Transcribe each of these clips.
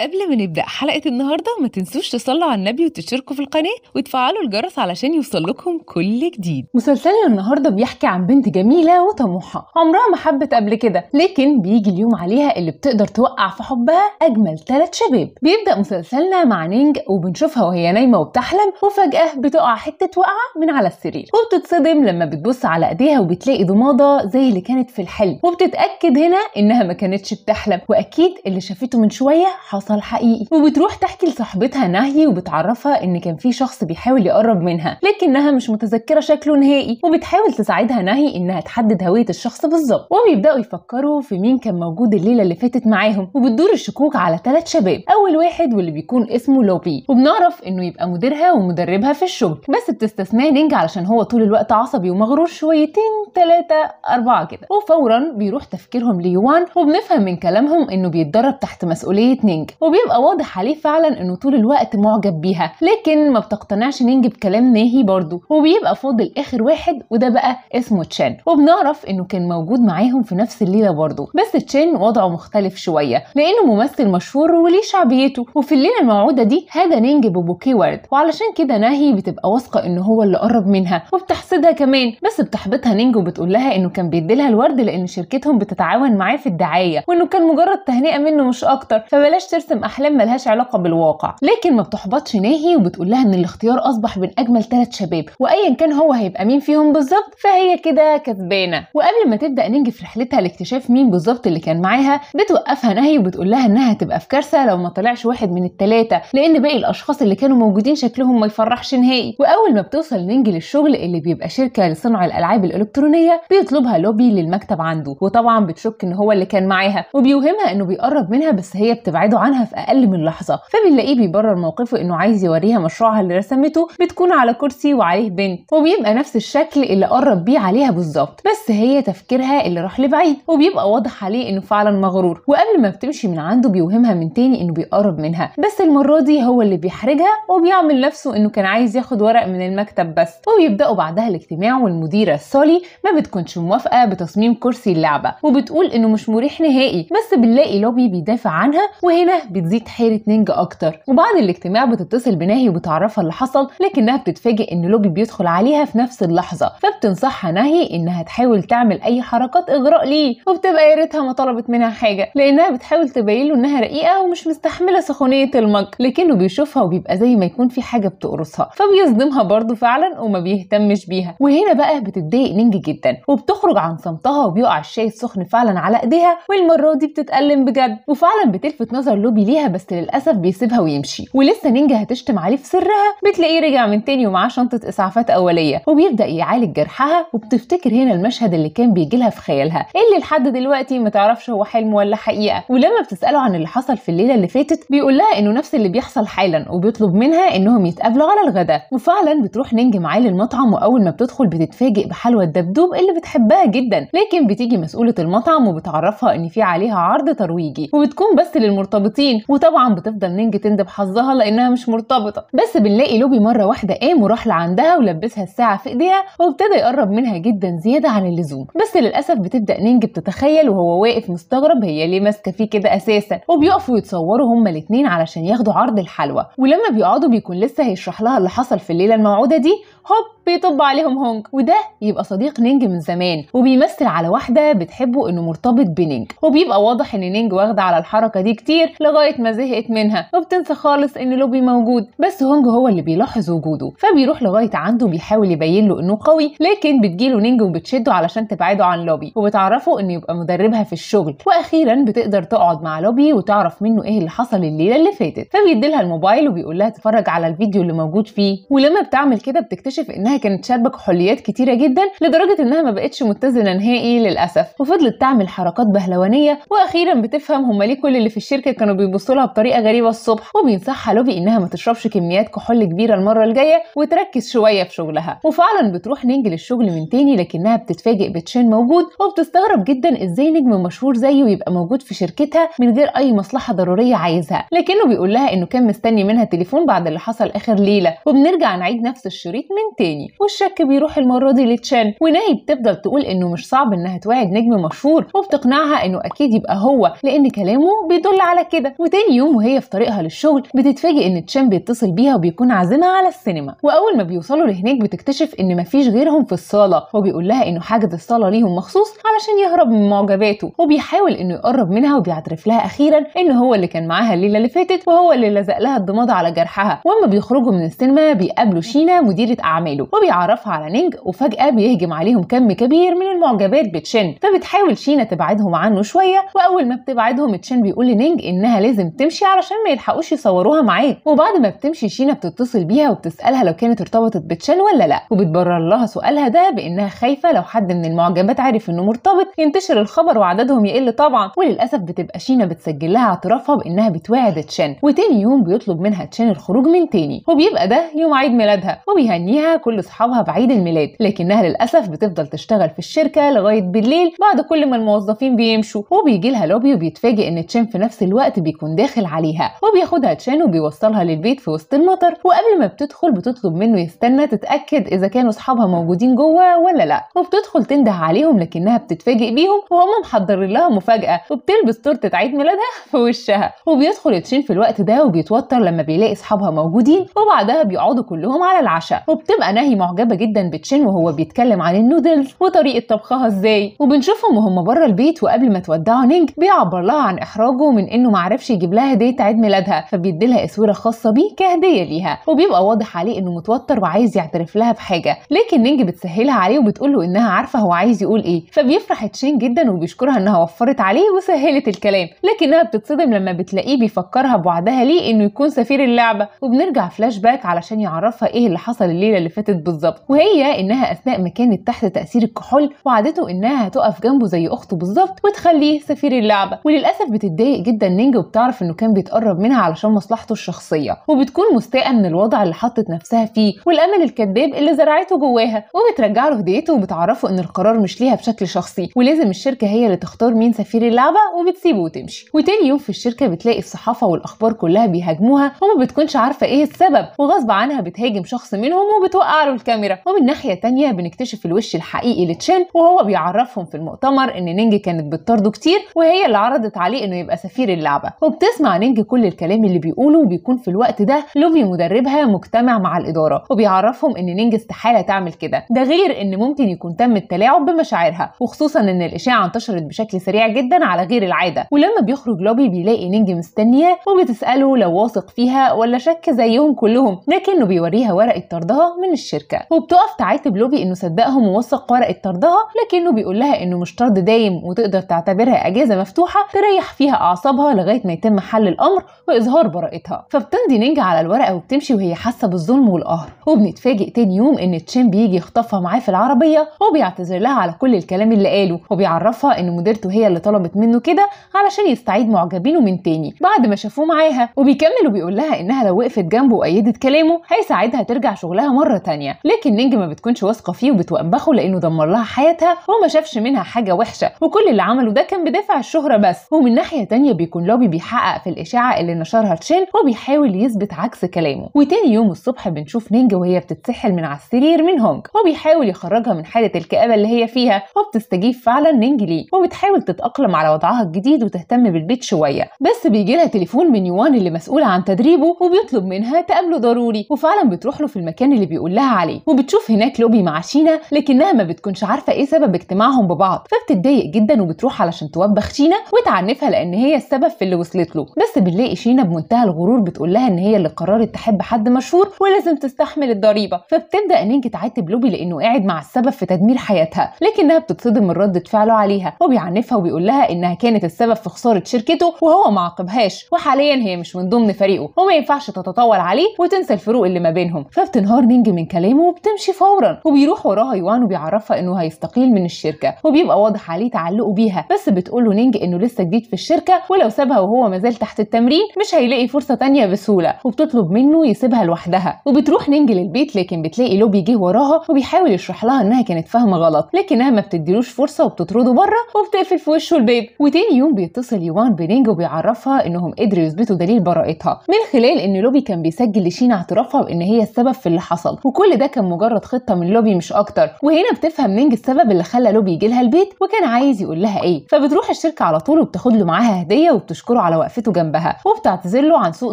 قبل ما نبدأ حلقة النهاردة ما تنسوش تصلوا على النبي وتشتركوا في القناة وتفعلوا الجرس علشان يوصلكم كل جديد مسلسلنا النهاردة بيحكي عن بنت جميلة وطموحة عمرها ما حبت قبل كده لكن بيجي اليوم عليها اللي بتقدر توقع في حبها أجمل ثلاث شباب بيبدأ مسلسلنا مع نينج وبنشوفها وهي نايمة وبتحلم وفجأة بتقع حتة وقعة من على السرير وبتتصدم لما بتبص على ايديها وبتلاقي ضمادة زي اللي كانت في الحلم وبتتأكد هنا إنها ما كانتش بتحلم وأكيد اللي شافته من شوية حصل بيحصل حقيقي وبتروح تحكي لصاحبتها نهي وبتعرفها ان كان في شخص بيحاول يقرب منها لكنها مش متذكره شكله نهائي وبتحاول تساعدها نهي انها تحدد هويه الشخص بالظبط وبيبداوا يفكروا في مين كان موجود الليله اللي فاتت معاهم وبتدور الشكوك على ثلاث شباب اول واحد واللي بيكون اسمه لوبي وبنعرف انه يبقى مديرها ومدربها في الشغل بس بتستثناه نينج علشان هو طول الوقت عصبي ومغرور شويتين ثلاثة أربعة كده وفورا بيروح تفكيرهم ليوان وبنفهم من كلامهم إنه بيتدرب تحت مسؤولية نينج وبيبقى واضح عليه فعلا انه طول الوقت معجب بيها لكن ما بتقتنعش نينج بكلام ناهي برضه وبيبقى فاضل اخر واحد وده بقى اسمه تشان وبنعرف انه كان موجود معاهم في نفس الليله برضه بس تشان وضعه مختلف شويه لانه ممثل مشهور وليه شعبيته وفي الليله الموعوده دي هذا نينج ببوكيه ورد وعلشان كده ناهي بتبقى واثقه ان هو اللي قرب منها وبتحسدها كمان بس بتحبطها نينج وبتقول لها انه كان بيديلها الورد لان شركتهم بتتعاون معاه في الدعايه وانه كان مجرد تهنئه منه مش اكتر فبلاش بترسم احلام ملهاش علاقه بالواقع لكن ما بتحبطش ناهي وبتقول لها ان الاختيار اصبح بين اجمل ثلاث شباب وايا كان هو هيبقى مين فيهم بالظبط فهي كده كسبانه وقبل ما تبدا نينجي في رحلتها لاكتشاف مين بالظبط اللي كان معاها بتوقفها ناهي وبتقول لها انها هتبقى في كارثه لو ما طلعش واحد من الثلاثه لان باقي الاشخاص اللي كانوا موجودين شكلهم ما يفرحش نهائي واول ما بتوصل نينجي للشغل اللي بيبقى شركه لصنع الالعاب الالكترونيه بيطلبها لوبي للمكتب عنده وطبعا بتشك ان هو اللي كان معاها وبيوهمها انه بيقرب منها بس هي بتبعده عنها في أقل من لحظة فبنلاقيه بيبرر موقفه إنه عايز يوريها مشروعها اللي رسمته بتكون على كرسي وعليه بنت وبيبقى نفس الشكل اللي قرب بيه عليها بالظبط بس هي تفكيرها اللي راح لبعيد وبيبقى واضح عليه إنه فعلا مغرور وقبل ما بتمشي من عنده بيوهمها من تاني إنه بيقرب منها بس المرة دي هو اللي بيحرجها وبيعمل نفسه إنه كان عايز ياخد ورق من المكتب بس وبيبدأوا بعدها الاجتماع والمديرة سولي ما بتكونش موافقة بتصميم كرسي اللعبة وبتقول إنه مش مريح نهائي بس بنلاقي لوبي بيدافع عنها وهنا بتزيد حيرة نينجا أكتر وبعد الاجتماع بتتصل بناهي وبتعرفها اللي حصل لكنها بتتفاجئ إن لوبي بيدخل عليها في نفس اللحظة فبتنصحها ناهي إنها تحاول تعمل أي حركات إغراء ليه وبتبقى يا ريتها ما طلبت منها حاجة لأنها بتحاول تبين له إنها رقيقة ومش مستحملة سخونية المج لكنه بيشوفها وبيبقى زي ما يكون في حاجة بتقرصها فبيصدمها برضه فعلا وما بيهتمش بيها وهنا بقى بتتضايق نينجا جدا وبتخرج عن صمتها وبيقع الشاي السخن فعلا على ايديها والمرة دي بتتألم بجد وفعلا بتلفت نظر قلوبي ليها بس للاسف بيسيبها ويمشي ولسه نينجا هتشتم عليه في سرها بتلاقيه رجع من تاني ومعاه شنطه اسعافات اوليه وبيبدا يعالج جرحها وبتفتكر هنا المشهد اللي كان بيجي لها في خيالها اللي لحد دلوقتي ما تعرفش هو حلم ولا حقيقه ولما بتساله عن اللي حصل في الليله اللي فاتت بيقول لها انه نفس اللي بيحصل حالا وبيطلب منها انهم يتقابلوا على الغداء وفعلا بتروح نينجا معاه للمطعم واول ما بتدخل بتتفاجئ بحلوى الدبدوب اللي بتحبها جدا لكن بتيجي مسؤوله المطعم وبتعرفها ان في عليها عرض ترويجي وبتكون بس للمرتبطين الروتين وطبعا بتفضل نينجي تندب حظها لانها مش مرتبطه بس بنلاقي لوبي مره واحده قام وراح لعندها ولبسها الساعه في ايديها وابتدى يقرب منها جدا زياده عن اللزوم بس للاسف بتبدا نينجي بتتخيل وهو واقف مستغرب هي ليه ماسكه فيه كده اساسا وبيقفوا يتصوروا هما الاثنين علشان ياخدوا عرض الحلوى ولما بيقعدوا بيكون لسه هيشرح لها اللي حصل في الليله الموعوده دي هوب بيطب عليهم هونج وده يبقى صديق نينج من زمان وبيمثل على واحده بتحبه انه مرتبط بنينج وبيبقى واضح ان نينج واخده على الحركه دي كتير لو لغايه ما زهقت منها وبتنسى خالص ان لوبي موجود بس هونج هو اللي بيلاحظ وجوده فبيروح لغايه عنده وبيحاول يبين له انه قوي لكن بتجيله نينج وبتشده علشان تبعده عن لوبي وبتعرفه انه يبقى مدربها في الشغل واخيرا بتقدر تقعد مع لوبي وتعرف منه ايه اللي حصل الليله اللي فاتت فبيديلها الموبايل وبيقول لها تتفرج على الفيديو اللي موجود فيه ولما بتعمل كده بتكتشف انها كانت شاربه كحوليات كتيره جدا لدرجه انها ما بقتش متزنه نهائي للاسف وفضلت تعمل حركات بهلوانيه واخيرا بتفهم هما ليه كل اللي في الشركه كانوا بيبصوا لها بطريقه غريبه الصبح وبينصحها لوبي انها ما تشربش كميات كحول كبيره المره الجايه وتركز شويه في شغلها وفعلا بتروح نينج للشغل من تاني لكنها بتتفاجئ بتشين موجود وبتستغرب جدا ازاي نجم مشهور زيه يبقى موجود في شركتها من غير اي مصلحه ضروريه عايزها لكنه بيقول لها انه كان مستني منها تليفون بعد اللي حصل اخر ليله وبنرجع نعيد نفس الشريط من تاني والشك بيروح المره دي لتشان وناي بتفضل تقول انه مش صعب انها توعد نجم مشهور وبتقنعها انه اكيد يبقى هو لان كلامه بيدل على كده وتاني يوم وهي في طريقها للشغل بتتفاجئ ان تشام بيتصل بيها وبيكون عازمها على السينما واول ما بيوصلوا لهناك بتكتشف ان مفيش غيرهم في الصاله وبيقول لها انه حاجز الصاله ليهم مخصوص علشان يهرب من معجباته وبيحاول انه يقرب منها وبيعترف لها اخيرا ان هو اللي كان معاها الليله اللي فاتت وهو اللي لزق لها الضماد على جرحها واما بيخرجوا من السينما بيقابلوا شينا مديره اعماله وبيعرفها على نينج وفجاه بيهجم عليهم كم كبير من المعجبات بتشن فبتحاول شينا تبعدهم عنه شويه واول ما بتبعدهم تشن بيقول لنينج انها انها لازم تمشي علشان ما يلحقوش يصوروها معاك وبعد ما بتمشي شينا بتتصل بيها وبتسالها لو كانت ارتبطت بتشال ولا لا وبتبرر لها سؤالها ده بانها خايفه لو حد من المعجبات عرف انه مرتبط ينتشر الخبر وعددهم يقل طبعا وللاسف بتبقى شينا بتسجل لها اعترافها بانها بتواعد تشان وتاني يوم بيطلب منها تشان الخروج من تاني وبيبقى ده يوم عيد ميلادها وبيهنيها كل اصحابها بعيد الميلاد لكنها للاسف بتفضل تشتغل في الشركه لغايه بالليل بعد كل ما الموظفين بيمشوا وبيجي لها لوبي وبيتفاجئ ان تشان في نفس الوقت بيكون داخل عليها وبياخدها تشان وبيوصلها للبيت في وسط المطر وقبل ما بتدخل بتطلب منه يستنى تتأكد إذا كانوا أصحابها موجودين جوه ولا لأ وبتدخل تنده عليهم لكنها بتتفاجئ بيهم وهم محضرين لها مفاجأة وبتلبس تورتة عيد ميلادها في وشها وبيدخل تشين في الوقت ده وبيتوتر لما بيلاقي أصحابها موجودين وبعدها بيقعدوا كلهم على العشاء وبتبقى ناهي معجبة جدا بتشين وهو بيتكلم عن النودلز وطريقة طبخها إزاي وبنشوفهم وهم بره البيت وقبل ما تودعه نينج بيعبر لها عن إحراجه من إنه ما يعرفش يجيب لها ديت عيد ميلادها فبيدي لها اسوره خاصه بيه كهديه ليها وبيبقى واضح عليه انه متوتر وعايز يعترف لها بحاجه لكن نينج بتسهلها عليه وبتقول له انها عارفه هو عايز يقول ايه فبيفرح تشين جدا وبيشكرها انها وفرت عليه وسهلت الكلام لكنها بتتصدم لما بتلاقيه بيفكرها بوعدها ليه انه يكون سفير اللعبه وبنرجع فلاش باك علشان يعرفها ايه اللي حصل الليله اللي فاتت بالظبط وهي انها اثناء ما كانت تحت تاثير الكحول وعدته انها هتقف جنبه زي اخته بالظبط وتخليه سفير اللعبه وللاسف بتتضايق جدا نينج وبتعرف انه كان بيتقرب منها علشان مصلحته الشخصيه وبتكون مستاءه من الوضع اللي حطت نفسها فيه والامل الكذاب اللي زرعته جواها وبترجع له هديته وبتعرفه ان القرار مش ليها بشكل شخصي ولازم الشركه هي اللي تختار مين سفير اللعبه وبتسيبه وتمشي وتاني يوم في الشركه بتلاقي الصحافه والاخبار كلها بيهاجموها وما بتكونش عارفه ايه السبب وغصب عنها بتهاجم شخص منهم وبتوقع له الكاميرا ومن ناحيه تانية بنكتشف الوش الحقيقي لتشين وهو بيعرفهم في المؤتمر ان نينج كانت بتطارده كتير وهي اللي عرضت عليه انه يبقى سفير اللعبه وبتسمع نينج كل الكلام اللي بيقوله وبيكون في الوقت ده لوفي مدربها مجتمع مع الاداره وبيعرفهم ان نينج استحاله تعمل كده ده غير ان ممكن يكون تم التلاعب بمشاعرها وخصوصا ان الاشاعه انتشرت بشكل سريع جدا على غير العاده ولما بيخرج لوبي بيلاقي نينج مستنيه وبتساله لو واثق فيها ولا شك زيهم كلهم لكنه بيوريها ورقه طردها من الشركه وبتقف تعاتب لوبي انه صدقهم ووثق ورقه طردها لكنه بيقول لها انه مش طرد دايم وتقدر تعتبرها اجازه مفتوحه تريح فيها اعصابها لغايه لغايه ما يتم حل الامر واظهار براءتها فبتمضي نينجا على الورقه وبتمشي وهي حاسه بالظلم والقهر وبنتفاجئ تاني يوم ان تشين بيجي يخطفها معاه في العربيه وبيعتذر لها على كل الكلام اللي قاله وبيعرفها ان مديرته هي اللي طلبت منه كده علشان يستعيد معجبينه من تاني بعد ما شافوه معاها وبيكمل وبيقول لها انها لو وقفت جنبه وايدت كلامه هيساعدها ترجع شغلها مره تانية لكن نينجا ما بتكونش واثقه فيه وبتوبخه لانه دمر لها حياتها وما شافش منها حاجه وحشه وكل اللي عمله ده كان بدافع الشهره بس ومن ناحيه تانية بيكون لوبي بيحقق في الإشاعة اللي نشرها تشيل وبيحاول يثبت عكس كلامه وتاني يوم الصبح بنشوف نينجا وهي بتتسحل من على السرير من هونج وبيحاول يخرجها من حالة الكآبة اللي هي فيها وبتستجيب فعلا نينج ليه وبتحاول تتأقلم على وضعها الجديد وتهتم بالبيت شوية بس بيجي لها تليفون من يوان اللي مسؤولة عن تدريبه وبيطلب منها تقابله ضروري وفعلا بتروح له في المكان اللي بيقول لها عليه وبتشوف هناك لوبي مع شينا لكنها ما بتكونش عارفة ايه سبب اجتماعهم ببعض فبتتضايق جدا وبتروح علشان توبخ شينا وتعنفها لأن هي السبب في اللي وصلت له بس بنلاقي شينا بمنتهى الغرور بتقول لها ان هي اللي قررت تحب حد مشهور ولازم تستحمل الضريبه فبتبدا انينج تعاتب لوبي لانه قاعد مع السبب في تدمير حياتها لكنها بتتصدم من رده فعله عليها وبيعنفها وبيقول لها انها كانت السبب في خساره شركته وهو ما عاقبهاش وحاليا هي مش من ضمن فريقه وما ينفعش تتطاول عليه وتنسى الفروق اللي ما بينهم فبتنهار نينج من كلامه وبتمشي فورا وبيروح وراها يوان وبيعرفها انه هيستقيل من الشركه وبيبقى واضح عليه تعلقه بيها بس بتقول له نينج انه لسه جديد في الشركه ولو سابها ما مازال تحت التمرين مش هيلاقي فرصه تانية بسهوله وبتطلب منه يسيبها لوحدها وبتروح نينجل البيت لكن بتلاقي لوبي جه وراها وبيحاول يشرح لها انها كانت فاهمه غلط لكنها ما بتديلوش فرصه وبتطرده بره وبتقفل في وشه الباب وتاني يوم بيتصل يوان بنينج وبيعرفها انهم قدروا يثبتوا دليل براءتها من خلال ان لوبي كان بيسجل لشينا اعترافها بان هي السبب في اللي حصل وكل ده كان مجرد خطه من لوبي مش اكتر وهنا بتفهم نينج السبب اللي خلى لوبي يجي لها البيت وكان عايز يقول لها ايه فبتروح الشركه على طول وبتاخد له معاها هديه وبتشكر بتشكره على وقفته جنبها وبتعتذر له عن سوء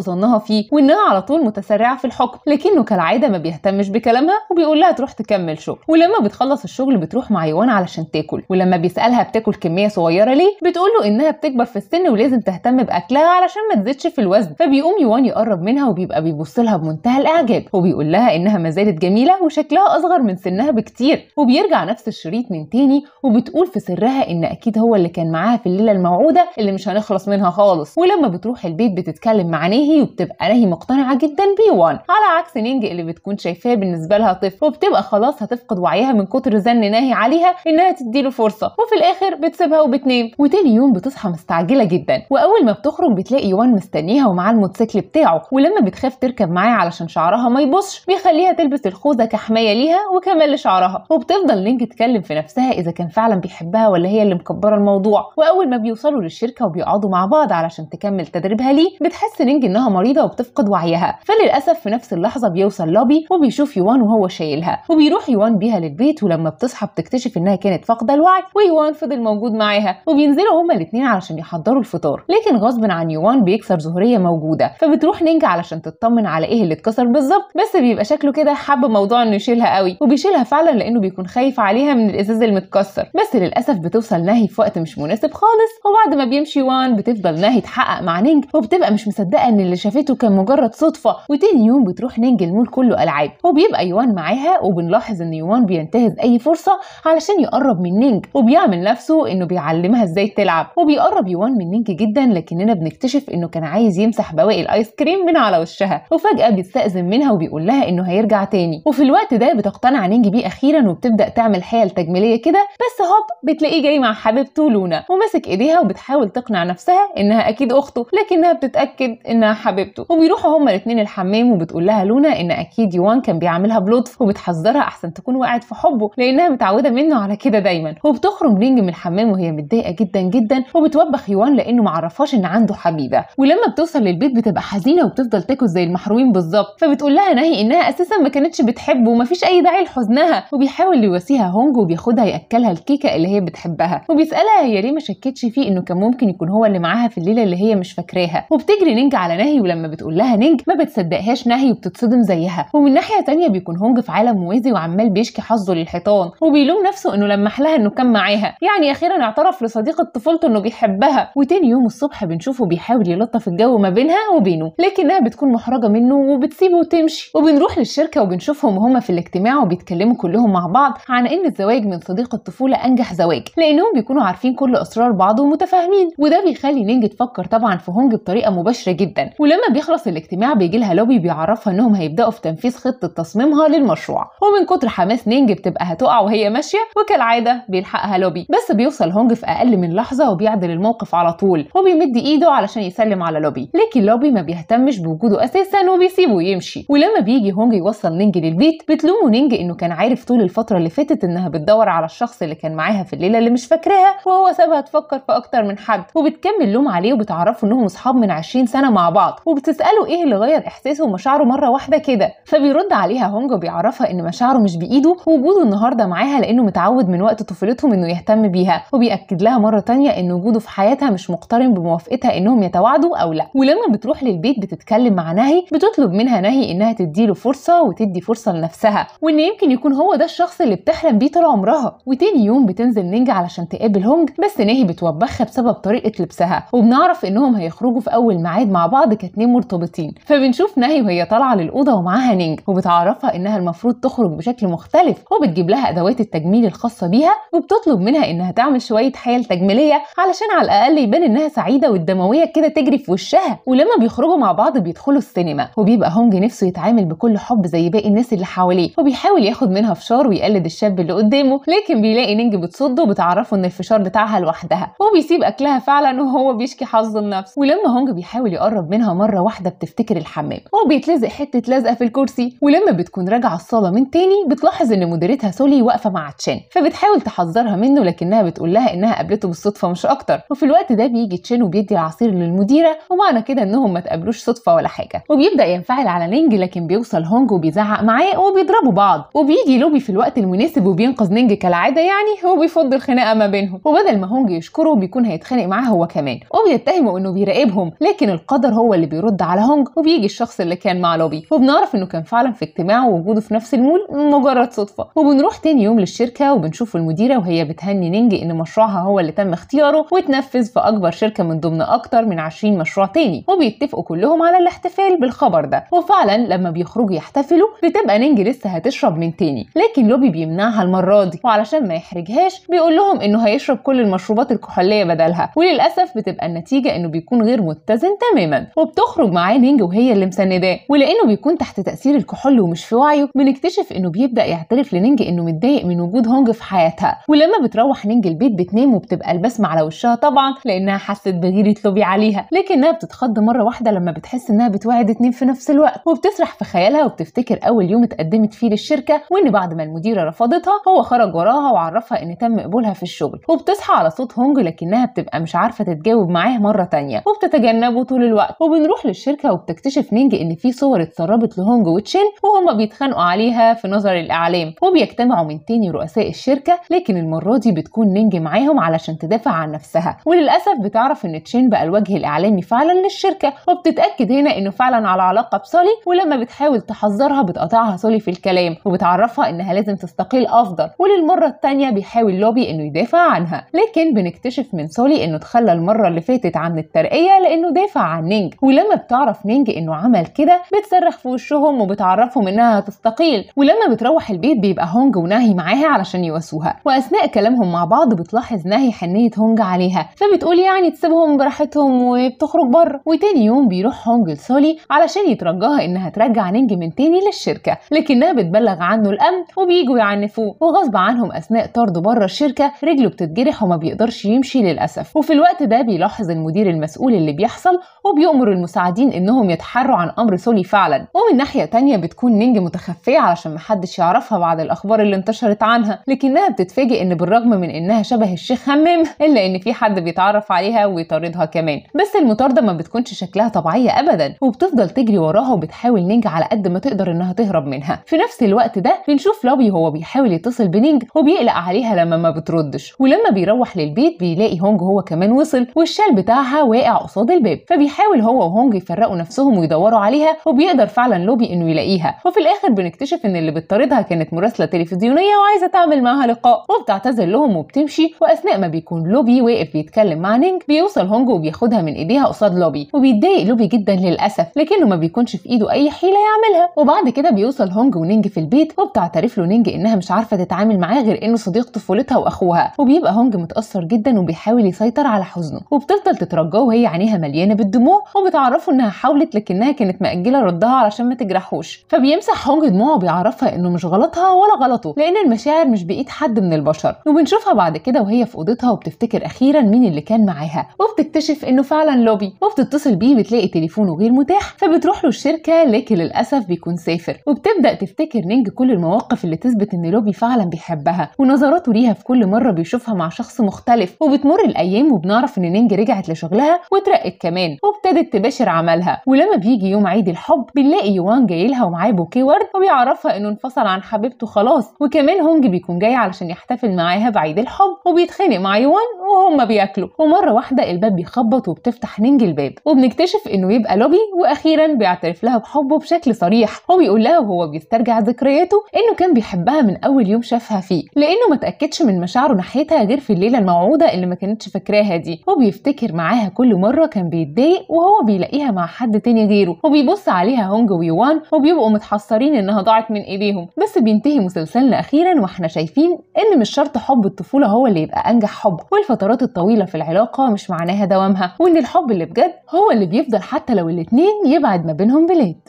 ظنها فيه وانها على طول متسرعه في الحكم لكنه كالعاده ما بيهتمش بكلامها وبيقول لها تروح تكمل شغل ولما بتخلص الشغل بتروح مع يوان علشان تاكل ولما بيسالها بتاكل كميه صغيره ليه بتقول له انها بتكبر في السن ولازم تهتم باكلها علشان ما تزيدش في الوزن فبيقوم يوان يقرب منها وبيبقى بيبص لها بمنتهى الاعجاب وبيقول لها انها ما زالت جميله وشكلها اصغر من سنها بكتير وبيرجع نفس الشريط من تاني وبتقول في سرها ان اكيد هو اللي كان معاها في الليله الموعوده اللي مش هنخلص منها خالص خالص ولما بتروح البيت بتتكلم مع نيهي وبتبقى نيهي مقتنعه جدا بيوان على عكس نينج اللي بتكون شايفاه بالنسبه لها طفل وبتبقى خلاص هتفقد وعيها من كتر زن ناهي عليها انها تديله فرصه وفي الاخر بتسيبها وبتنام وتاني يوم بتصحى مستعجله جدا واول ما بتخرج بتلاقي يوان مستنيها ومعاه الموتوسيكل بتاعه ولما بتخاف تركب معاه علشان شعرها ما يبصش بيخليها تلبس الخوذه كحمايه ليها وكمان لشعرها وبتفضل نينج تتكلم في نفسها اذا كان فعلا بيحبها ولا هي اللي مكبره الموضوع واول ما بيوصلوا للشركه وبيقعدوا مع بعض علشان تكمل تدريبها ليه بتحس نينج انها مريضه وبتفقد وعيها فللاسف في نفس اللحظه بيوصل لوبي وبيشوف يوان وهو شايلها وبيروح يوان بيها للبيت ولما بتصحى بتكتشف انها كانت فاقده الوعي ويوان فضل موجود معاها وبينزلوا هما الاثنين علشان يحضروا الفطار لكن غصب عن يوان بيكسر ظهريه موجوده فبتروح نينج علشان تطمن على ايه اللي اتكسر بالظبط بس بيبقى شكله كده حب موضوع انه يشيلها قوي وبيشيلها فعلا لانه بيكون خايف عليها من الازاز المتكسر بس للاسف بتوصل نهي في وقت مش مناسب خالص وبعد ما بيمشي وان بتفضل انها يتحقق مع نينج وبتبقى مش مصدقه ان اللي شافته كان مجرد صدفه وتاني يوم بتروح نينج المول كله العاب وبيبقى يوان معاها وبنلاحظ ان يوان بينتهز اي فرصه علشان يقرب من نينج وبيعمل نفسه انه بيعلمها ازاي تلعب وبيقرب يوان من نينج جدا لكننا بنكتشف انه كان عايز يمسح بواقي الايس كريم من على وشها وفجاه بيستاذن منها وبيقول لها انه هيرجع تاني وفي الوقت ده بتقتنع نينج بيه اخيرا وبتبدا تعمل حيل تجميليه كده بس هوب بتلاقيه جاي مع حبيبته لونا وماسك ايديها وبتحاول تقنع نفسها انها انها اكيد اخته لكنها بتتاكد انها حبيبته وبيروحوا هما الاثنين الحمام وبتقول لها لونا ان اكيد يوان كان بيعاملها بلطف وبتحذرها احسن تكون وقعت في حبه لانها متعوده منه على كده دايما وبتخرج رينج من الحمام وهي متضايقه جدا جدا وبتوبخ يوان لانه معرفهاش ان عنده حبيبه ولما بتوصل للبيت بتبقى حزينه وبتفضل تاكل زي المحرومين بالظبط فبتقول لها نهي انها اساسا ما كانتش بتحبه ومفيش اي داعي لحزنها وبيحاول يواسيها هونج وبياخدها ياكلها الكيكه اللي هي بتحبها وبيسالها هي ليه ما شكتش فيه انه كان ممكن يكون هو اللي معاها في الليله اللي هي مش فاكراها وبتجري نينج على نهي ولما بتقول لها نينج ما بتصدقهاش نهي وبتتصدم زيها ومن ناحيه تانية بيكون هونج في عالم موازي وعمال بيشكي حظه للحيطان وبيلوم نفسه انه لمح لها انه كان معاها يعني اخيرا اعترف لصديقه طفولته انه بيحبها وتاني يوم الصبح بنشوفه بيحاول يلطف الجو ما بينها وبينه لكنها بتكون محرجه منه وبتسيبه وتمشي وبنروح للشركه وبنشوفهم هما في الاجتماع وبيتكلموا كلهم مع بعض عن ان الزواج من صديق الطفوله انجح زواج لانهم بيكونوا عارفين كل اسرار بعض ومتفاهمين وده بيخلي نينج بتفكر طبعا في هونج بطريقه مباشره جدا ولما بيخلص الاجتماع بيجي لها لوبي بيعرفها انهم هيبداوا في تنفيذ خطه تصميمها للمشروع ومن كتر حماس نينج بتبقى هتقع وهي ماشيه وكالعاده بيلحقها لوبي بس بيوصل هونج في اقل من لحظه وبيعدل الموقف على طول وبيمد ايده علشان يسلم على لوبي لكن لوبي ما بيهتمش بوجوده اساسا وبيسيبه يمشي ولما بيجي هونج يوصل نينج للبيت بتلومه نينج انه كان عارف طول الفتره اللي فاتت انها بتدور على الشخص اللي كان معاها في الليله اللي مش فاكراها وهو سابها تفكر في اكتر من حد وبتكمل لوم عليه عليه وبتعرفوا انهم اصحاب من 20 سنه مع بعض وبتساله ايه اللي غير احساسه ومشاعره مره واحده كده فبيرد عليها هونج وبيعرفها ان مشاعره مش بايده ووجوده النهارده معاها لانه متعود من وقت طفولتهم انه يهتم بيها وبياكد لها مره تانية ان وجوده في حياتها مش مقترن بموافقتها انهم يتواعدوا او لا ولما بتروح للبيت بتتكلم مع نهي بتطلب منها نهي انها تديله فرصه وتدي فرصه لنفسها وان يمكن يكون هو ده الشخص اللي بتحلم بيه طول عمرها وتاني يوم بتنزل نينجا علشان تقابل هونج بس نهي بتوبخها بسبب طريقه لبسها وبنعرف انهم هيخرجوا في اول ميعاد مع بعض كاتنين مرتبطين فبنشوف نهي وهي طالعه للاوضه ومعاها نينج وبتعرفها انها المفروض تخرج بشكل مختلف وبتجيب لها ادوات التجميل الخاصه بيها وبتطلب منها انها تعمل شويه حيل تجميليه علشان على الاقل يبان انها سعيده والدمويه كده تجري في وشها ولما بيخرجوا مع بعض بيدخلوا السينما وبيبقى هونج نفسه يتعامل بكل حب زي باقي الناس اللي حواليه وبيحاول ياخد منها فشار ويقلد الشاب اللي قدامه لكن بيلاقي نينج بتصده وبتعرفه ان الفشار بتاعها لوحدها وبيسيب اكلها فعلا وهو بيشكي بيشكي حظ النفس ولما هونج بيحاول يقرب منها مرة واحدة بتفتكر الحمام هو بيتلزق حتة لازقة في الكرسي ولما بتكون راجعة الصالة من تاني بتلاحظ إن مديرتها سولي واقفة مع تشين فبتحاول تحذرها منه لكنها بتقول لها إنها قابلته بالصدفة مش أكتر وفي الوقت ده بيجي تشين وبيدي العصير للمديرة ومعنى كده إنهم ما تقابلوش صدفة ولا حاجة وبيبدأ ينفعل على نينج لكن بيوصل هونج وبيزعق معاه وبيضربوا بعض وبيجي لوبي في الوقت المناسب وبينقذ نينج كالعادة يعني وبيفض الخناقة ما بينهم وبدل ما هونج يشكره بيكون هيتخانق معاه هو كمان يتهموا انه بيراقبهم لكن القدر هو اللي بيرد على هونج وبيجي الشخص اللي كان مع لوبي وبنعرف انه كان فعلا في اجتماع ووجوده في نفس المول مجرد صدفه وبنروح تاني يوم للشركه وبنشوف المديره وهي بتهني نينج ان مشروعها هو اللي تم اختياره واتنفذ في اكبر شركه من ضمن اكتر من 20 مشروع تاني وبيتفقوا كلهم على الاحتفال بالخبر ده وفعلا لما بيخرجوا يحتفلوا بتبقى نينج لسه هتشرب من تاني لكن لوبي بيمنعها المره دي وعلشان ما يحرجهاش بيقول لهم انه هيشرب كل المشروبات الكحوليه بدلها وللاسف بتبقى النتيجه انه بيكون غير متزن تماما وبتخرج معاه نينج وهي اللي مسنداه ولانه بيكون تحت تاثير الكحول ومش في وعيه بنكتشف انه بيبدا يعترف لنينج انه متضايق من وجود هونج في حياتها ولما بتروح نينج البيت بتنام وبتبقى البسمه على وشها طبعا لانها حست بغيره لوبي عليها لكنها بتتخض مره واحده لما بتحس انها بتوعد اتنين في نفس الوقت وبتسرح في خيالها وبتفتكر اول يوم اتقدمت فيه للشركه وان بعد ما المديره رفضتها هو خرج وراها وعرفها ان تم قبولها في الشغل وبتصحى على صوت هونج لكنها بتبقى مش عارفه تتجاوب معاه معاه مره تانية وبتتجنبه طول الوقت وبنروح للشركه وبتكتشف نينج ان في صور اتسربت لهونج وتشين وهما بيتخانقوا عليها في نظر الاعلام وبيجتمعوا من تاني رؤساء الشركه لكن المره دي بتكون نينج معاهم علشان تدافع عن نفسها وللاسف بتعرف ان تشين بقى الوجه الاعلامي فعلا للشركه وبتتاكد هنا انه فعلا على علاقه بسولي ولما بتحاول تحذرها بتقاطعها سولي في الكلام وبتعرفها انها لازم تستقيل افضل وللمره التانية بيحاول لوبي انه يدافع عنها لكن بنكتشف من سولي انه تخلى المره اللي فاتت فاتت عن الترقية لأنه دافع عن نينج ولما بتعرف نينج إنه عمل كده بتصرخ في وشهم وبتعرفهم إنها هتستقيل ولما بتروح البيت بيبقى هونج وناهي معاها علشان يواسوها وأثناء كلامهم مع بعض بتلاحظ ناهي حنية هونج عليها فبتقول يعني تسيبهم براحتهم وبتخرج بره وتاني يوم بيروح هونج لسولي علشان يترجاها إنها ترجع نينج من تاني للشركة لكنها بتبلغ عنه الأمن وبييجوا يعنفوه وغصب عنهم أثناء طرده بره الشركة رجله بتتجرح وما بيقدرش يمشي للأسف وفي الوقت ده بيلاحظ بيأخذ المدير المسؤول اللي بيحصل وبيأمر المساعدين إنهم يتحروا عن أمر سولي فعلا ومن ناحية تانية بتكون نينج متخفية علشان محدش يعرفها بعد الأخبار اللي انتشرت عنها لكنها بتتفاجئ إن بالرغم من إنها شبه الشيخ همام إلا إن في حد بيتعرف عليها ويطاردها كمان بس المطاردة ما بتكونش شكلها طبيعية أبدا وبتفضل تجري وراها وبتحاول نينج على قد ما تقدر إنها تهرب منها في نفس الوقت ده بنشوف لوبي هو بيحاول يتصل بنينج وبيقلق عليها لما ما بتردش ولما بيروح للبيت بيلاقي هونج هو كمان وصل والشال بتاعها واقع قصاد الباب فبيحاول هو وهونج يفرقوا نفسهم ويدوروا عليها وبيقدر فعلا لوبي انه يلاقيها وفي الاخر بنكتشف ان اللي بتطاردها كانت مراسله تلفزيونيه وعايزه تعمل معاها لقاء وبتعتذر لهم وبتمشي واثناء ما بيكون لوبي واقف بيتكلم مع نينج بيوصل هونج وبياخدها من ايديها قصاد لوبي وبيتضايق لوبي جدا للاسف لكنه ما بيكونش في ايده اي حيله يعملها وبعد كده بيوصل هونج ونينج في البيت وبتعترف له نينج انها مش عارفه تتعامل معاه غير انه صديق طفولتها واخوها وبيبقى هونج متاثر جدا وبيحاول يسيطر على حزنه بتفضل تترجاه وهي عينيها مليانه بالدموع وبتعرفه انها حاولت لكنها كانت مأجله ردها علشان ما تجرحوش فبيمسح هونج دموعه وبيعرفها انه مش غلطها ولا غلطه لان المشاعر مش بايد حد من البشر وبنشوفها بعد كده وهي في اوضتها وبتفتكر اخيرا مين اللي كان معاها وبتكتشف انه فعلا لوبي وبتتصل بيه بتلاقي تليفونه غير متاح فبتروح له الشركه لكن للاسف بيكون سافر وبتبدا تفتكر نينج كل المواقف اللي تثبت ان لوبي فعلا بيحبها ونظراته ليها في كل مره بيشوفها مع شخص مختلف وبتمر الايام وبنعرف ان نينج رجعت لشغلها واترقت كمان وابتدت تباشر عملها ولما بيجي يوم عيد الحب بنلاقي يوان جاي لها ومعاه بوكيه ورد وبيعرفها انه انفصل عن حبيبته خلاص وكمان هونج بيكون جاي علشان يحتفل معاها بعيد الحب وبيتخانق مع يوان وهما بياكلوا ومره واحده الباب بيخبط وبتفتح نينج الباب وبنكتشف انه يبقى لوبي واخيرا بيعترف لها بحبه بشكل صريح وبيقول لها وهو بيسترجع ذكرياته انه كان بيحبها من اول يوم شافها فيه لانه ما تاكدش من مشاعره ناحيتها غير في الليله الموعوده اللي ما كانتش فاكراها دي وبيفتكر بيذاكر معاها كل مرة كان بيتضايق وهو بيلاقيها مع حد تاني غيره وبيبص عليها هونج ويوان وبيبقوا متحسرين انها ضاعت من ايديهم بس بينتهي مسلسلنا اخيرا واحنا شايفين ان مش شرط حب الطفولة هو اللي يبقى انجح حب والفترات الطويلة في العلاقة مش معناها دوامها وان الحب اللي بجد هو اللي بيفضل حتى لو الاتنين يبعد ما بينهم بلاد